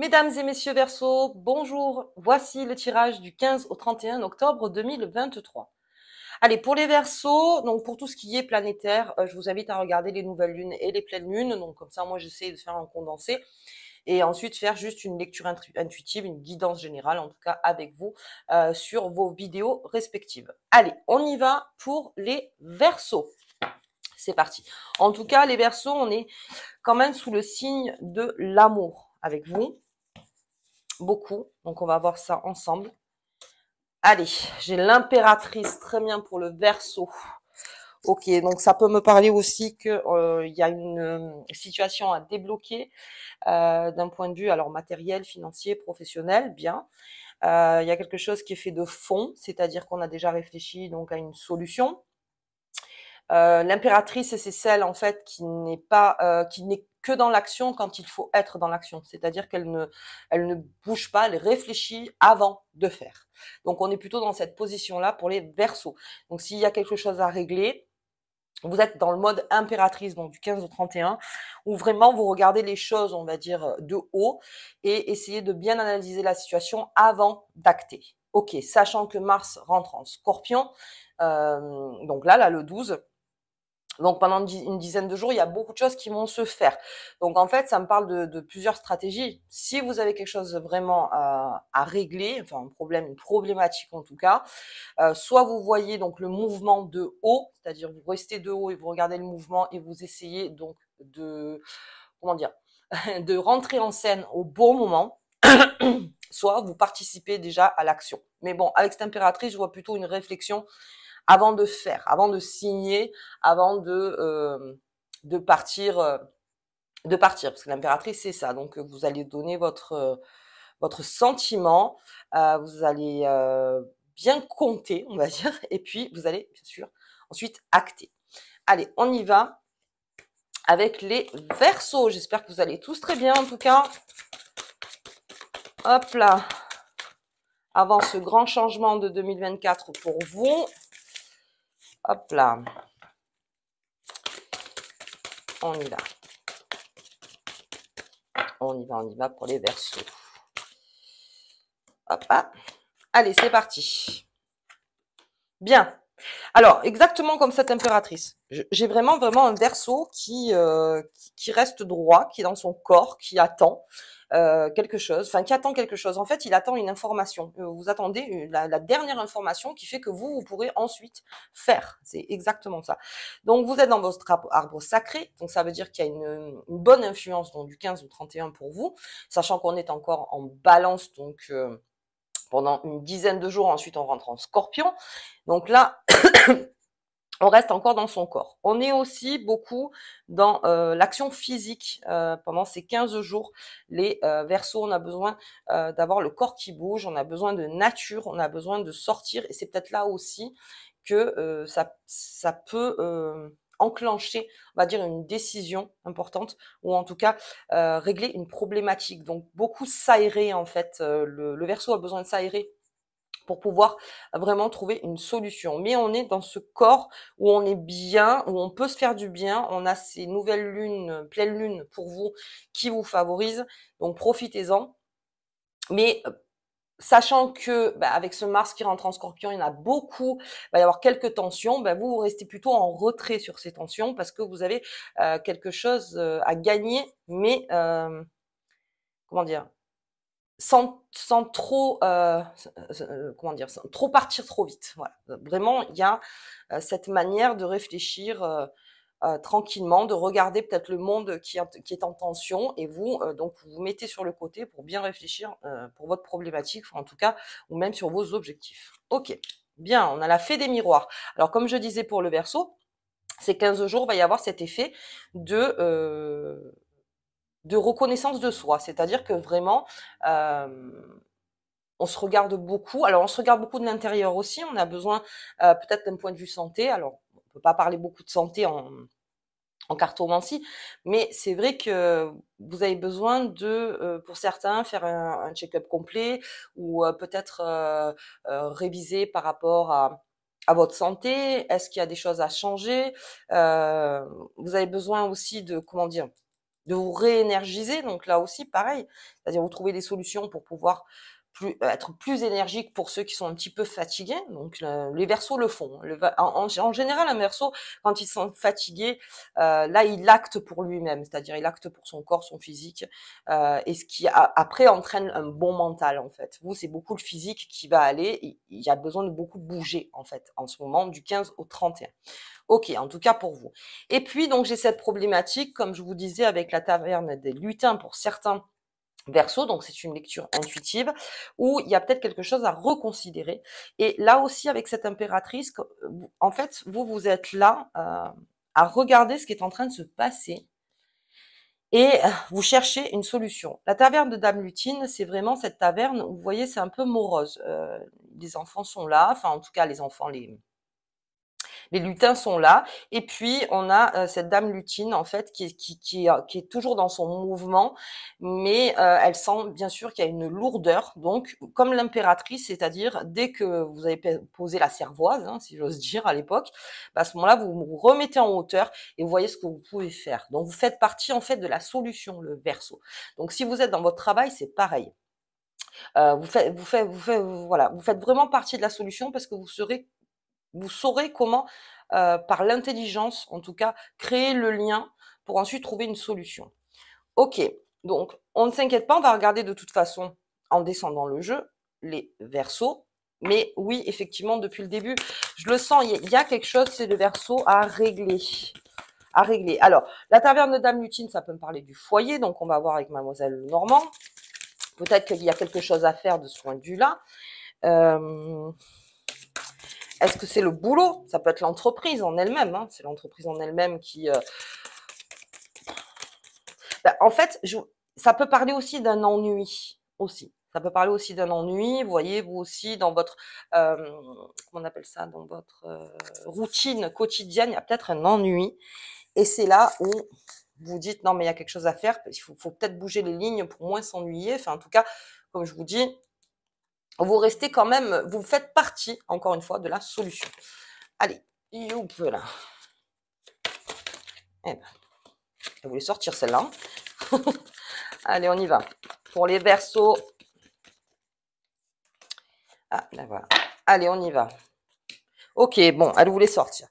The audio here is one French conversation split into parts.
Mesdames et messieurs Verseau, bonjour. Voici le tirage du 15 au 31 octobre 2023. Allez, pour les Verseaux, donc pour tout ce qui est planétaire, euh, je vous invite à regarder les nouvelles lunes et les pleines lunes. Donc comme ça, moi j'essaie de faire un condensé et ensuite faire juste une lecture intuitive, une guidance générale en tout cas avec vous euh, sur vos vidéos respectives. Allez, on y va pour les Verseaux c'est parti. En tout cas, les Verseaux, on est quand même sous le signe de l'amour avec vous beaucoup. Donc, on va voir ça ensemble. Allez, j'ai l'impératrice, très bien pour le verso. Ok, donc ça peut me parler aussi qu'il il euh, y a une euh, situation à débloquer euh, d'un point de vue alors matériel, financier, professionnel, bien. Il y a quelque chose qui est fait de fond, c'est-à-dire qu'on a déjà réfléchi donc à une solution, euh, l'impératrice, c'est celle en fait qui n'est pas, euh, qui n'est que dans l'action quand il faut être dans l'action, c'est-à-dire qu'elle ne, elle ne bouge pas, elle réfléchit avant de faire. Donc on est plutôt dans cette position-là pour les berceaux. Donc s'il y a quelque chose à régler, vous êtes dans le mode impératrice, donc du 15 au 31, où vraiment vous regardez les choses, on va dire, de haut et essayez de bien analyser la situation avant d'acter. Ok, sachant que Mars rentre en scorpion, euh, donc là, là, le 12, donc pendant une dizaine de jours, il y a beaucoup de choses qui vont se faire. Donc en fait, ça me parle de, plusieurs stratégies. Si vous avez quelque chose vraiment euh, à régler, enfin un problème, une problématique en tout cas, euh, soit vous voyez donc le mouvement de haut, c'est-à-dire vous restez de haut et vous regardez le mouvement et vous essayez donc de comment dire, de rentrer en scène au bon moment. soit vous participez déjà à l'action. Mais bon, avec cette impératrice, je vois plutôt une réflexion avant de faire, avant de signer, avant de, euh, de partir. Euh, de partir, parce que l'impératrice, c'est ça. Donc, vous allez donner votre, euh, votre sentiment, vous allez bien compter, on va dire, et puis vous allez, bien sûr, ensuite acter. Allez, on y va avec les versos. J'espère que vous allez tous très bien, en tout cas. Hop là. Avant ce grand changement de 2024 pour vous, Hop là. On y va. On y va, on y va pour les versos. Hop là. Ah. Allez, c'est parti. Bien. Alors, exactement comme cette impératrice. J'ai vraiment, vraiment un verso euh, qui, qui reste droit, qui est dans son corps, qui attend. Euh, quelque chose, enfin qui attend quelque chose. En fait, il attend une information. Euh, vous attendez la, dernière information qui fait que vous, vous pourrez ensuite faire. C'est exactement ça. Donc vous êtes dans votre arbre sacré, donc ça veut dire qu'il y a une, une, bonne influence donc, du 15 ou 31 pour vous, sachant qu'on est encore en balance, donc... Euh, pendant une dizaine de jours, ensuite on rentre en scorpion. Donc là, on reste encore dans son corps. On est aussi beaucoup dans euh, l'action physique euh, pendant ces 15 jours. Les euh, versos, on a besoin euh, d'avoir le corps qui bouge, on a besoin de nature, on a besoin de sortir. Et c'est peut-être là aussi que ça, ça peut enclencher, on va dire, une décision importante ou en tout cas régler une problématique. Donc beaucoup s'aérer en fait. le, le verso a besoin de s'aérer pour pouvoir vraiment trouver une solution. Mais on est dans ce corps où on est bien, où on peut se faire du bien. On a ces nouvelles lunes, pleines lunes pour vous qui vous favorisent. Donc profitez-en. Mais euh, sachant que bah, avec ce Mars qui rentre en Scorpion, il y en a beaucoup, il va y avoir quelques tensions, bah, vous, vous restez plutôt en retrait sur ces tensions parce que vous avez euh, quelque chose euh, à gagner, mais comment dire sans, sans trop euh, euh, euh, comment dire sans trop partir trop vite voilà vraiment il y a euh, cette manière de réfléchir tranquillement de regarder peut-être le monde qui, qui, est en tension et vous donc vous vous mettez sur le côté pour bien réfléchir pour votre problématique en tout cas ou même sur vos objectifs ok bien on a la fée des miroirs alors comme je disais pour le verso ces 15 jours va y avoir cet effet de de reconnaissance de soi. C'est-à-dire que vraiment, euh, on se regarde beaucoup. Alors, on se regarde beaucoup de l'intérieur aussi. On a besoin euh, peut-être d'un point de vue santé. Alors, on peut pas parler beaucoup de santé en, cartomancie, mais c'est vrai que vous avez besoin de, euh, pour certains, faire un, check-up complet ou peut-être réviser par rapport à votre santé Est-ce qu'il y a des choses à changer Vous avez besoin aussi de, comment dire, de vous réénergiser. Donc là aussi, pareil, c'est-à-dire vous trouver des solutions pour pouvoir plus, euh, être plus énergique pour ceux qui sont un petit peu fatigués. Donc les versos le font. en, général, un verso, quand ils sont fatigués, euh, là, il acte pour lui-même, c'est-à-dire il acte pour son corps, son physique, euh, et ce qui après entraîne un bon mental en fait. Vous, c'est beaucoup le physique qui va aller. Il y a besoin de beaucoup bouger en fait en ce moment, du 15 au 31. Ok, en tout cas pour vous. Et puis, donc, j'ai cette problématique, comme je vous disais, avec la taverne des lutins pour certains verso, donc c'est une lecture intuitive, où il y a peut-être quelque chose à reconsidérer. Et là aussi, avec cette impératrice, euh, en fait, vous, vous êtes là euh, à regarder ce qui est en train de se passer et euh, vous cherchez une solution. La taverne de Dame Lutine, c'est vraiment cette taverne où, vous voyez, c'est un peu morose. les enfants sont là, enfin en tout cas les enfants, les, les lutins sont là. Et puis, on a euh, cette dame lutine, en fait, qui, qui, qui, qui, est toujours dans son mouvement, mais euh, elle sent bien sûr qu'il y a une lourdeur. Donc, comme l'impératrice, c'est-à-dire dès que vous avez posé la cervoise, hein, si j'ose dire, à l'époque, bah, à ce moment-là, vous vous remettez en hauteur et vous voyez ce que vous pouvez faire. Donc, vous faites partie, en fait, de la solution, le verso. Donc, si vous êtes dans votre travail, c'est pareil. Euh, vous, faites, vous, faites, vous, voilà, vous faites vraiment partie de la solution parce que vous serez vous saurez comment, euh, par l'intelligence en tout cas, créer le lien pour ensuite trouver une solution. Ok, donc on ne s'inquiète pas, on va regarder de toute façon en descendant le jeu les versos. Mais oui, effectivement, depuis le début, je le sens, il y, a quelque chose, c'est le verso à régler. À régler. Alors, la taverne de Dame Lutine, ça peut me parler du foyer, donc on va voir avec Mademoiselle Normand. Peut-être qu'il y a quelque chose à faire de ce point de vue-là. Euh, est-ce que c'est le boulot Ça peut être l'entreprise en elle-même. Hein. C'est l'entreprise en elle-même qui... Euh, bah, en fait, ça peut parler aussi d'un ennui aussi. Ça peut parler aussi d'un ennui. Vous voyez, vous aussi, dans votre... Euh, comment on appelle ça Dans votre euh, routine quotidienne, il y a peut-être un ennui. Et c'est là où vous dites, non, mais il y a quelque chose à faire. Il faut, faut peut-être bouger les lignes pour moins s'ennuyer. Enfin, en tout cas, comme je vous dis, vous restez quand même, vous faites partie, encore une fois, de la solution. Allez, youp là. Eh ben, je voulais sortir celle-là. Hein. Allez, on y va. Pour les versos. Ah, là voilà. Allez, on y va. Ok, bon, elle voulait sortir.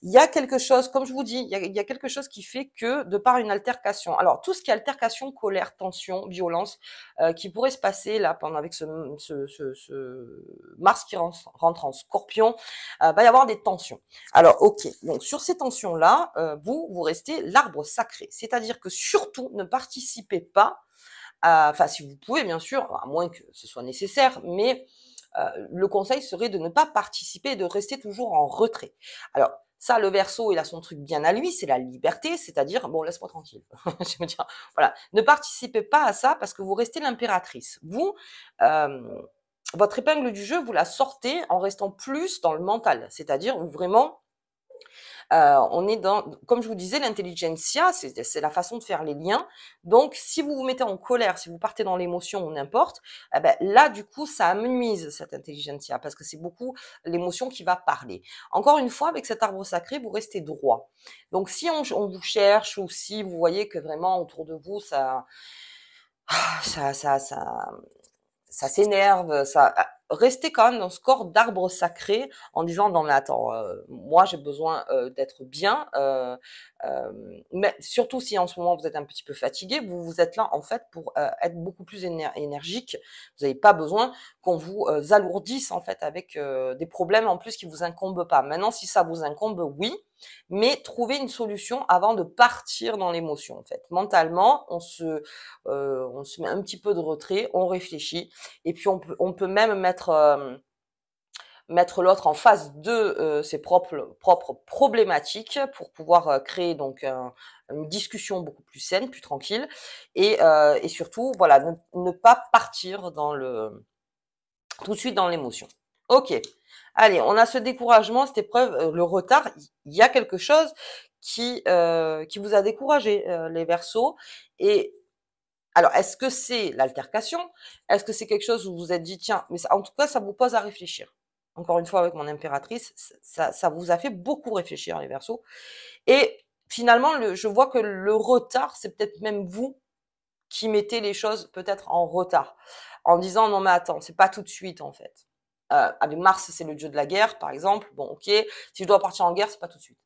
Il y a quelque chose, comme je vous dis, il y, a, quelque chose qui fait que, de par une altercation, alors tout ce qui est altercation, colère, tension, violence, euh, qui pourrait se passer là pendant avec ce, Mars qui rentre en Scorpion, euh, va y avoir des tensions. Alors, ok, donc sur ces tensions-là, euh, vous, vous restez l'arbre sacré, c'est-à-dire que surtout ne participez pas, enfin si vous pouvez bien sûr, à moins que ce soit nécessaire, mais euh, le conseil serait de ne pas participer de rester toujours en retrait. Alors, ça, le verso, il a son truc bien à lui, c'est la liberté, c'est-à-dire, bon, laisse-moi tranquille. Je veux dire, voilà. Ne participez pas à ça parce que vous restez l'impératrice. Vous, euh, votre épingle du jeu, vous la sortez en restant plus dans le mental, c'est-à-dire vraiment euh, on est dans, comme je vous disais, l'intelligentsia, c'est la façon de faire les liens. Donc, si vous vous mettez en colère, si vous partez dans l'émotion ou n'importe, eh ben, là, du coup, ça amenuise cette intelligentsia parce que c'est beaucoup l'émotion qui va parler. Encore une fois, avec cet arbre sacré, vous restez droit. Donc, si on, vous cherche ou si vous voyez que vraiment autour de vous, ça, ah, ça, ça, ça, ça s'énerve, ça ah, rester quand même dans ce corps d'arbre sacré en disant non mais attends, euh, moi j'ai besoin euh, d'être bien, euh, mais surtout si en ce moment vous êtes un petit peu fatigué, vous, vous êtes là en fait pour être beaucoup plus énergique. Vous n'avez pas besoin qu'on vous alourdisse en fait avec des problèmes en plus qui vous incombent pas. Maintenant, si ça vous incombe, oui, mais trouvez une solution avant de partir dans l'émotion en fait. Mentalement, on se, on se met un petit peu de retrait, on réfléchit et puis on peut, on peut même mettre mettre l'autre en face de euh, ses propres, propres problématiques pour pouvoir euh, créer donc une discussion beaucoup plus saine, plus tranquille et, euh, surtout voilà ne, pas partir dans le tout de suite dans l'émotion. Ok, allez, on a ce découragement, cette épreuve, le retard. Il y a quelque chose qui qui vous a découragé les Verseaux et alors, est-ce que c'est l'altercation Est-ce que c'est quelque chose où vous vous êtes dit, tiens, mais en tout cas, ça vous pose à réfléchir encore une fois avec mon impératrice, ça, vous a fait beaucoup réfléchir les versos. Et finalement, je vois que le retard, c'est peut-être même vous qui mettez les choses peut-être en retard, en disant non mais attends, c'est pas tout de suite en fait. Euh, avec Mars, c'est le dieu de la guerre, par exemple. Bon, ok, si je dois partir en guerre, c'est pas tout de suite.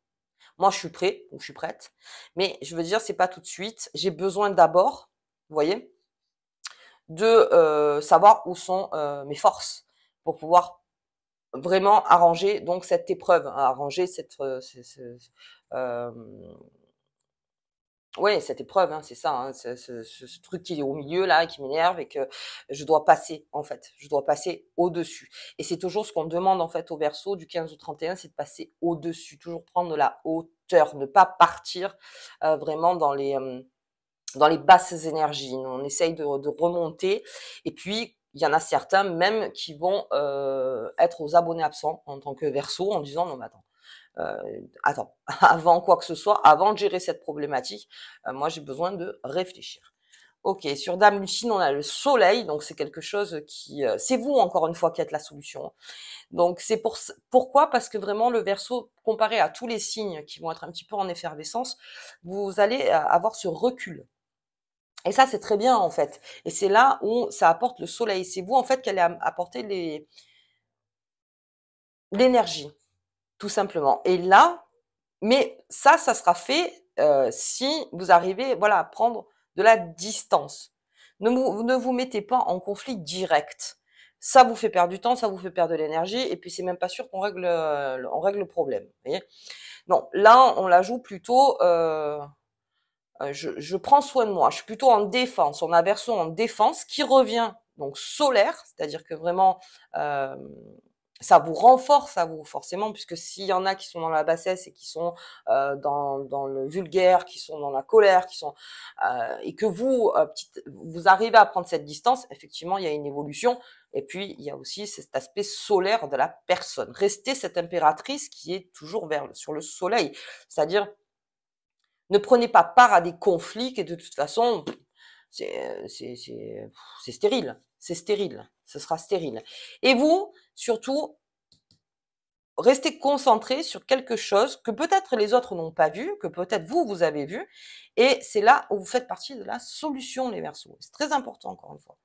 Moi, je suis prêt, ou je suis prête. Mais je veux dire, c'est pas tout de suite. J'ai besoin d'abord, vous voyez, de euh, savoir où sont euh, mes forces pour pouvoir vraiment arranger donc cette épreuve, hein, arranger cette, euh, euh, ouais cette épreuve, hein, c'est ça, hein, ce, truc qui est au milieu là, qui m'énerve et que je dois passer en fait, je dois passer au dessus. Et c'est toujours ce qu'on demande en fait au verso du 15 au 31, c'est de passer au dessus, toujours prendre de la hauteur, ne pas partir euh, vraiment dans les dans les basses énergies. On essaye de, de remonter. Et puis, il y en a certains même qui vont euh, être aux abonnés absents en tant que verso en disant non mais attends, euh, attends, avant quoi que ce soit, avant de gérer cette problématique, euh, moi j'ai besoin de réfléchir. Ok, sur Dame Lucine, on a le soleil, donc c'est quelque chose qui... c'est vous, encore une fois, qui êtes la solution. Donc c'est pour, pourquoi Parce que vraiment, le verso, comparé à tous les signes qui vont être un petit peu en effervescence, vous allez avoir ce recul. Et ça, c'est très bien, en fait. Et c'est là où ça apporte le soleil. C'est vous, en fait, qui allez apporter les... l'énergie, tout simplement. Et là, mais ça, ça sera fait euh, si vous arrivez voilà, à prendre de la distance. Ne vous, ne vous mettez pas en conflit direct. Ça vous fait perdre du temps, ça vous fait perdre de l'énergie, et puis c'est même pas sûr qu'on règle, on règle le problème. Voyez non, là, on la joue plutôt. Euh, euh, je, prends soin de moi. Je suis plutôt en défense. On a verso en défense qui revient donc solaire, c'est-à-dire que vraiment euh, ça vous renforce à vous forcément, puisque s'il y en a qui sont dans la bassesse et qui sont euh, dans, le vulgaire, qui sont dans la colère, qui sont et que vous vous arrivez à prendre cette distance, effectivement il y a une évolution. Et puis il y a aussi cet aspect solaire de la personne. Restez cette impératrice qui est toujours vers sur le soleil, c'est-à-dire ne prenez pas part à des conflits qui, de toute façon, c'est stérile. C'est stérile. Ce sera stérile. Et vous, surtout, restez concentrés sur quelque chose que peut-être les autres n'ont pas vu, que peut-être vous, vous avez vu. Et c'est là où vous faites partie de la solution, les versos. C'est très important, encore une fois.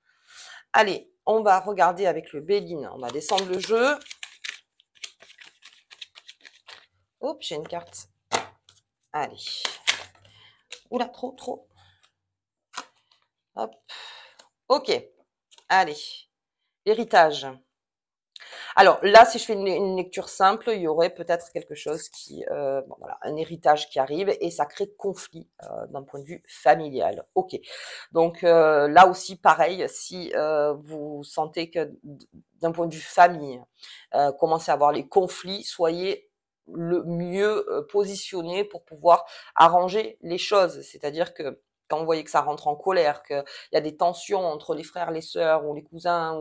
Allez, on va regarder avec le Béline. On va descendre le jeu. Oups, j'ai une carte. Allez. Oula, trop, trop. Hop. Ok. Allez. héritage. Alors là, si je fais une, lecture simple, il y aurait peut-être quelque chose qui, euh, voilà, un héritage qui arrive et ça crée conflit euh, d'un point de vue familial. Ok. Donc euh, là aussi, pareil, si vous sentez que d'un point de vue famille, commencez à avoir les conflits, soyez le mieux euh, positionné pour pouvoir arranger les choses. C'est-à-dire que quand vous voyez que ça rentre en colère, qu'il y a des tensions entre les frères, les sœurs ou les cousins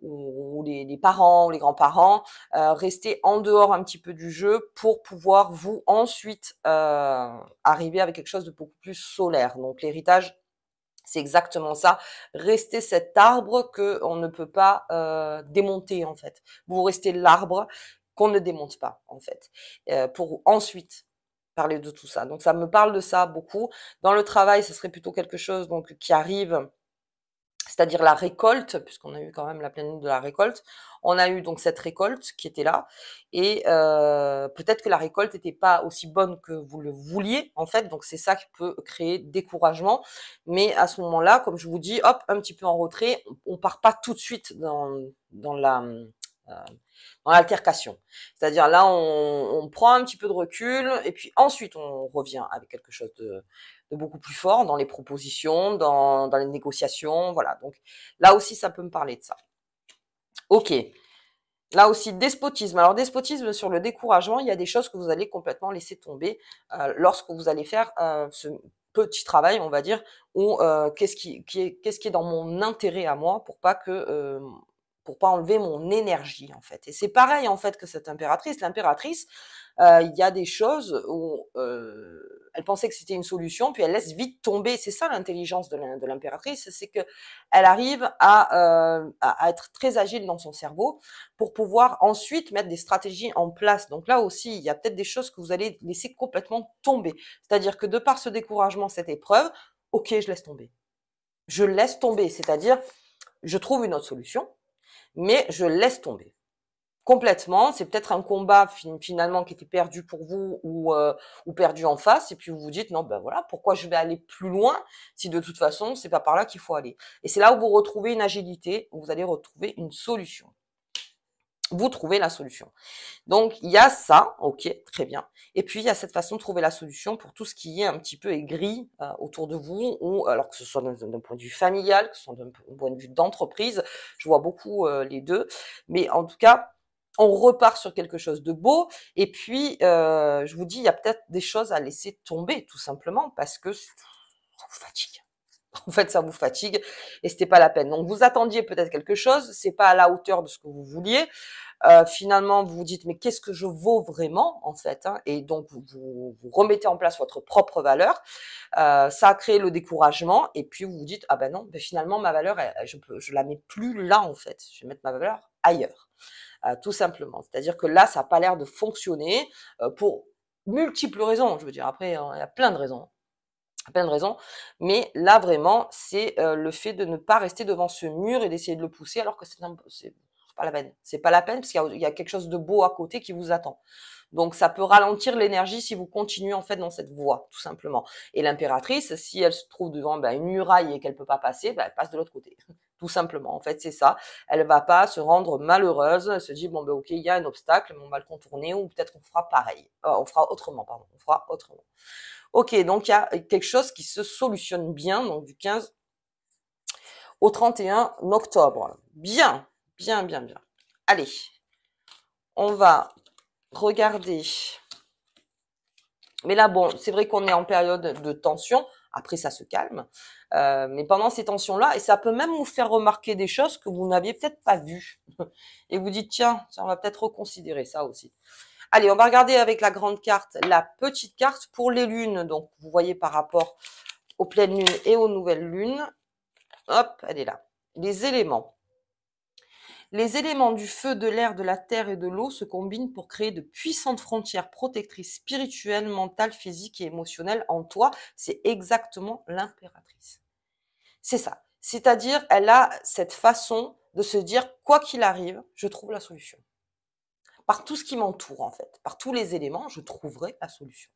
ou, les, parents ou les grands-parents, euh, restez en dehors un petit peu du jeu pour pouvoir vous ensuite euh, arriver avec quelque chose de beaucoup plus solaire. Donc l'héritage, c'est exactement ça. Restez cet arbre que on ne peut pas démonter en fait. Vous restez l'arbre qu'on ne démonte pas, en fait, euh, pour ensuite parler de tout ça. Donc ça me parle de ça beaucoup. Dans le travail, ce serait plutôt quelque chose donc qui arrive, c'est-à-dire la récolte, puisqu'on a eu quand même la pleine de la récolte. On a eu donc cette récolte qui était là, et euh, peut-être que la récolte n'était pas aussi bonne que vous le vouliez en fait. Donc c'est ça qui peut créer découragement. Mais à ce moment-là, comme je vous dis, hop, un petit peu en retrait, on ne part pas tout de suite dans dans la dans euh, l'altercation. C'est-à-dire là, on, prend un petit peu de recul et puis ensuite on revient avec quelque chose de, beaucoup plus fort dans les propositions, dans, les négociations, voilà. Donc là aussi, ça peut me parler de ça. Ok. Là aussi, despotisme. Alors, despotisme sur le découragement, il y a des choses que vous allez complètement laisser tomber euh, lorsque vous allez faire euh, ce petit travail, on va dire, ou qu'est-ce qui, est, qu'est-ce qui est dans mon intérêt à moi pour pas que pour pas enlever mon énergie en fait. Et c'est pareil en fait que cette impératrice. L'impératrice, euh, il y a des choses où euh, elle pensait que c'était une solution, puis elle laisse vite tomber. C'est ça l'intelligence de l'impératrice, c'est que elle arrive euh, à, à, être très agile dans son cerveau pour pouvoir ensuite mettre des stratégies en place. Donc là aussi, il y a peut-être des choses que vous allez laisser complètement tomber. C'est-à-dire que de par ce découragement, cette épreuve, ok, je laisse tomber. Je laisse tomber, c'est-à-dire je trouve une autre solution mais je laisse tomber complètement. C'est peut-être un combat finalement qui était perdu pour vous euh, ou, perdu en face. Et puis vous vous dites, non, ben voilà, pourquoi je vais aller plus loin si de toute façon, c'est pas par là qu'il faut aller. Et c'est là où vous retrouvez une agilité, où vous allez retrouver une solution vous trouvez la solution. Donc il y a ça, ok, très bien. Et puis il y a cette façon de trouver la solution pour tout ce qui est un petit peu aigri euh, autour de vous, ou alors que ce soit d'un point de vue familial, que ce soit d'un point de vue d'entreprise, je vois beaucoup euh, les deux. Mais en tout cas, on repart sur quelque chose de beau. Et puis euh, je vous dis, il y a peut-être des choses à laisser tomber, tout simplement, parce que ça vous fatigue. En fait, ça vous fatigue et c'était pas la peine. Donc, vous attendiez peut-être quelque chose, c'est pas à la hauteur de ce que vous vouliez. Euh, finalement, vous vous dites mais qu'est-ce que je vaux vraiment en fait hein Et donc vous, remettez en place votre propre valeur. Euh, ça a créé le découragement et puis vous vous dites ah ben non, ben finalement ma valeur, je peux, je la mets plus là en fait. Je vais mettre ma valeur ailleurs, euh, tout simplement. C'est-à-dire que là, ça n'a pas l'air de fonctionner pour multiples raisons. Je veux dire après, hein, il y a plein de raisons plein de raisons. Mais là, vraiment, c'est euh, le fait de ne pas rester devant ce mur et d'essayer de le pousser alors que c'est pas la peine. C'est pas la peine parce qu'il y, a quelque chose de beau à côté qui vous attend. Donc ça peut ralentir l'énergie si vous continuez en fait dans cette voie, tout simplement. Et l'impératrice, si elle se trouve devant ben, une muraille et qu'elle peut pas passer, ben, elle passe de l'autre côté, tout simplement. En fait, c'est ça. Elle va pas se rendre malheureuse. Elle se dit bon ben ok, il y a un obstacle, mais on va le contourner ou peut-être on fera pareil. Euh, on fera autrement, pardon. On fera autrement. Ok, donc il y a quelque chose qui se solutionne bien, donc du 15 au 31 octobre. Bien, bien, bien, bien. Allez, on va regarder. Mais là, bon, c'est vrai qu'on est en période de tension. Après, ça se calme. Euh, mais pendant ces tensions-là, et ça peut même vous faire remarquer des choses que vous n'aviez peut-être pas vues. Et vous dites, tiens, ça, on va peut-être reconsidérer ça aussi. Allez, on va regarder avec la grande carte, la petite carte pour les lunes. Donc, vous voyez par rapport aux pleines lunes et aux nouvelles lunes. Hop, elle est là. Les éléments. Les éléments du feu, de l'air, de la terre et de l'eau se combinent pour créer de puissantes frontières protectrices spirituelles, mentales, physiques et émotionnelles en toi. C'est exactement l'impératrice. C'est ça. C'est-à-dire, elle a cette façon de se dire, quoi qu'il arrive, je trouve la solution par tout ce qui m'entoure en fait, par tous les éléments, je trouverai la solution.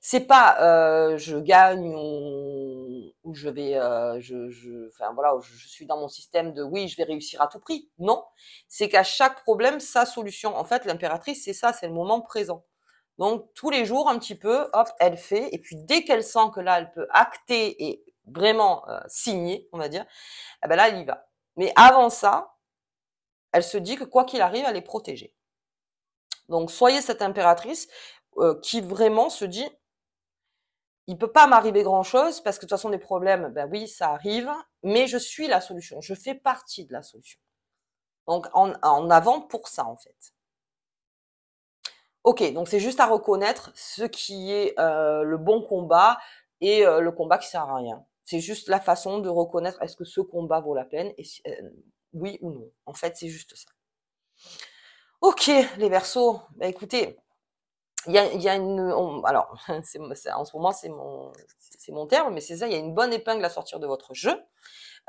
C'est pas euh, je gagne ou, je vais, euh, je, je, enfin voilà, je, suis dans mon système de oui, je vais réussir à tout prix. Non, c'est qu'à chaque problème sa solution. En fait, l'impératrice c'est ça, c'est le moment présent. Donc tous les jours un petit peu, hop, elle fait et puis dès qu'elle sent que là elle peut acter et vraiment euh, signer, on va dire, eh ben là elle y va. Mais avant ça, elle se dit que quoi qu'il arrive, elle est protégée. Donc soyez cette impératrice euh, qui vraiment se dit, il peut pas m'arriver grand-chose parce que de toute façon des problèmes, ben oui, ça arrive, mais je suis la solution, je fais partie de la solution. Donc en, avant pour ça en fait. Ok, donc c'est juste à reconnaître ce qui est euh, le bon combat et euh, le combat qui sert à rien. C'est juste la façon de reconnaître est-ce que ce combat vaut la peine et oui ou non. En fait, c'est juste ça. Ok, les versos, bah, écoutez, il y a, une. alors, en ce moment, c'est mon, mon, terme, mais c'est ça, il y a une bonne épingle à sortir de votre jeu,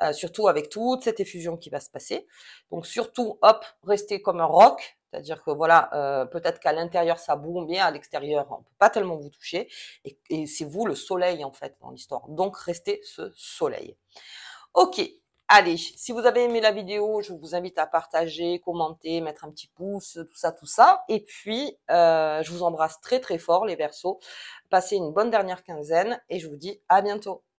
euh, surtout avec toute cette effusion qui va se passer. Donc, surtout, hop, restez comme un roc. C'est-à-dire que voilà, euh, peut-être qu'à l'intérieur ça boue, bien, à l'extérieur on ne peut pas tellement vous toucher. Et, et c'est vous le soleil en fait dans l'histoire. Donc restez ce soleil. Ok, Allez, si vous avez aimé la vidéo, je vous invite à partager, commenter, mettre un petit pouce, tout ça, tout ça. Et puis, euh, je vous embrasse très très fort les Verseaux. Passez une bonne dernière quinzaine et je vous dis à bientôt.